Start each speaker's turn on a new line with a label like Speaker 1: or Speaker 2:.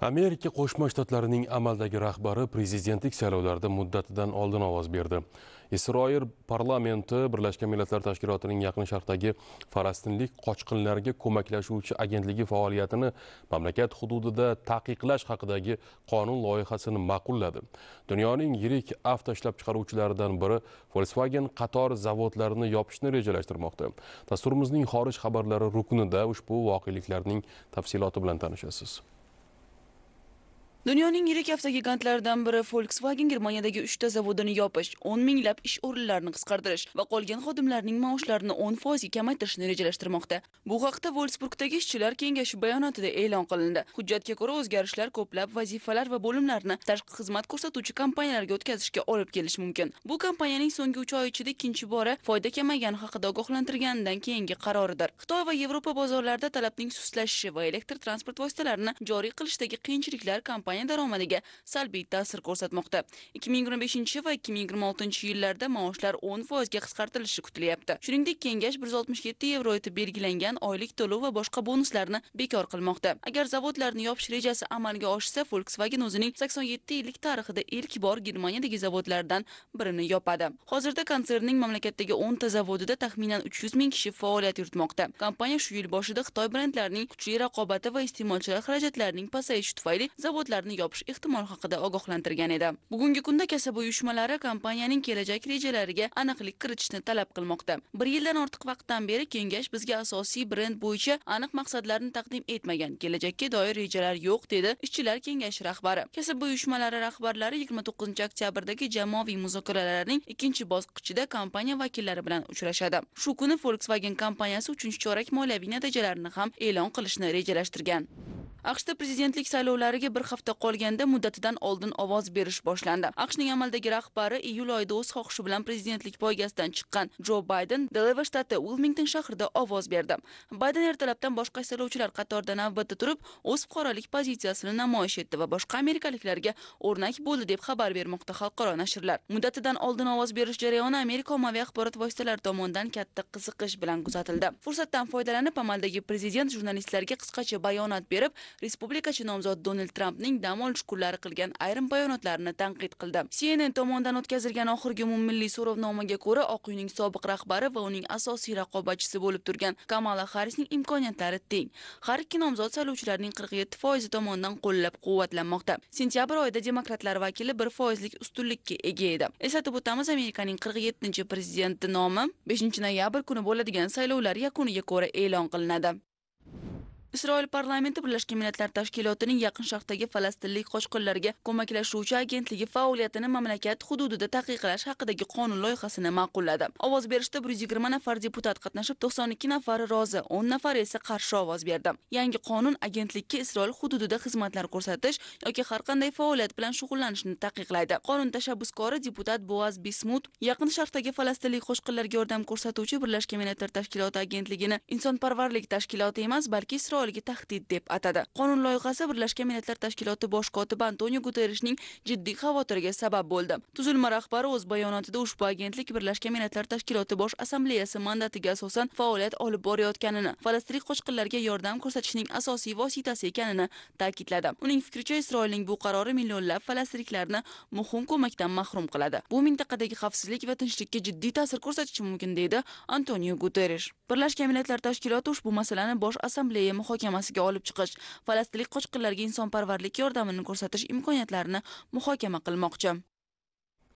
Speaker 1: amerika qo'shma shtatlarining amaldagi rahbari prezidentlik saylovlarida muddatidan oldin ovoz berdi isroil parlamenti birlashgan millatlar tashkilotining yaqin sharqdagi falastinlik qochqinlarga ko'maklashuvchi agentligi faoliyatini mamlakat hududida taqiqlash haqidagi qonun loyihasini ma'qulladi dunyoning yirik avto ishlab chiqaruvchilaridan biri volkswagen qator zavodlarini yopishni rejalashtirmoqda dasturimizning xorij xabarlari ruknida ushbu voqeliklarning tafsiloti bilan tanishasiz
Speaker 2: Dunyoning yirik avtogigantlaridan biri Volkswagen Germaniyadagi 3 ta zavodini yopish, 10 minglab ish o'rinlarini qisqartirish va qolgan xodimlarning maoshlarini 10% foizga kamaytirishni rejalashtirmoqda. Bu haqda volsburgdagi ishchilar kengashi bayonotida e'lon qilindi. Hujjatga ko'ra o'zgarishlar ko'plab vazifalar va bo'limlarni tashqi xizmat ko'rsatuvchi kompaniyalarga o'tkazishga olib kelishi mumkin. Bu kompaniyaning so'nggi 3 oy ichida ikkinchi bora foyda kamaygani haqida ogohlantirganidan keyingi qaroridir. Xitoy va Yevropa bozorlarida talabning sustlashishi va elektr transport vositalarini joriy qilishdagi qiyinchiliklar kompaniya kompaniya daromadiga salbiy ta'sir ko'rsatmoqda 2025 va 2026 yillarda maoshlar 10 foizga qisqartirilishi kutilyapti shuningdek kengash 167 yevro etib belgilangan oylik to'lov va boshqa bonuslarni bekor qilmoqda agar zavodlarni yopish rejasi amalga oshsa volkswagen o'zining 87 yillik tarixida ilk bor germaniyadagi zavodlardan birini yopadi hozirda konsernning mamlakatdagi 10 ta zavodida taxminan 300 ming kishi faoliyat yuritmoqda kompaniya shu yil boshida xitoy brendlarining kuchli raqobati va iste'molchilar xarajatlarining pasayishi tufayli zavodlar ularni yopish ehtimol haqida ogohlantirgan edi bugungi kunda kasaba uyushmalari kompaniyaning kelajak rejalariga aniqlik kiritishni talab qilmoqda bir yildan ortiq vaqtdan beri kengash bizga asosiy brend bo'yicha aniq maqsadlarni taqdim etmagan kelajakka doir rejalar yo'q dedi ishchilar kengashi rahbari kasaba uyushmalari rahbarlari yigirma to'qqizinchi oktyabrdagi jamoaviy muzokaralarning ikkinchi bosqichida kompaniya vakillari bilan uchrashadi shu kuni volkswagen kompaniyasi uchinchi chorak moliyaviy natijalarini ham e'lon qilishni rejalashtirgan aqshda prezidentlik saylovlariga bir hafta qolganda muddatidan oldin ovoz berish boshlandi aqshning amaldagi rahbari iyul oyida o'z xohishi bilan prezidentlik poygasidan chiqqan jo bayden Delaware shtati wilmington shahrida ovoz berdi bayden ertalabdan boshqa saylovchilar qatorida navbatda turib o'z fuqarolik pozitsiyasini namoyish etdi va boshqa amerikaliklarga o'rnak bo'ldi deb xabar bermoqda xalqaro nashrlar muddatidan oldin ovoz berish jarayoni amerika ommaviy axborot vositalari tomonidan katta qiziqish bilan kuzatildi fursatdan foydalanib amaldagi prezident jurnalistlarga qisqacha bayonot berib respublikachi nomzod Donald Trampning dam olish kunlari qilgan ayrim bayonotlarini tanqid qildi. CNN tomonidan o'tkazilgan oxirgi umummilliy so'rovnomaga ko'ra, Oq uyning sobiq rahbari va uning asosiy raqobatchisi bo'lib turgan Kamala Harrisning imkoniyatlari teng. Har ikki nomzod saylovchilarning 47% tomonidan qo'llab-quvvatlanmoqda. Sentyabr oyida demokratlar vakili 1%lik ustunlikka ega edi. Eslatib o'tamiz, Amerikaning 47-prezidenti nomi 5 noyabr kuni bo'ladigan saylovlar yakuniga ko'ra e'lon qilinadi. isroil parlamenti birlashgan millatlar tashkilotining yaqin sharqdagi falastinlik qochqinlarga ko'maklashuvchi agentligi faoliyatini mamlakat hududida taqiqlash haqidagi qonun loyihasini ma'qulladi ovoz berishda bir yuz yigirma nafar deputat qatnashib to'qson ikki nafari rozi o'n nafari esa qarshi ovoz berdi yangi qonun agentlikka isroil hududida xizmatlar ko'rsatish yoki har qanday faoliyat bilan shug'ullanishni taqiqlaydi qonun tashabbuskori deputat boaz bismut yaqin sharqdagi falastinlik qochqinlarga yordam ko'rsatuvchi birlashgan millatlar tashkiloti agentligini insonparvarlik tashkiloti emas balki isroil sog'lig'iga tahdid deb atadi qonun loyihasi birlashgan millatlar tashkiloti bosh kotibi antonio guterishning jiddiy xavotiriga sabab bo'ldi tuzilma rahbari o'z bayonotida ushbu agentlik birlashgan millatlar tashkiloti bosh assambleyasi mandatiga asosan faoliyat olib borayotganini falastinlik qochqinlarga yordam ko'rsatishning asosiy vositasi ekanini ta'kidladi uning fikricha isroilning bu qarori millionlab falastinliklarni muhim ko'makdan mahrum qiladi bu mintaqadagi xavfsizlik va tinchlikka jiddiy ta'sir ko'rsatishi mumkin deydi antonio guterish birlashgan millatlar tashkiloti ushbu masalani bosh assambleya muhokamasiga olib chiqish falastinlik qochqinlarga insonparvarlik yordamini ko'rsatish imkoniyatlarini muhokama qilmoqchi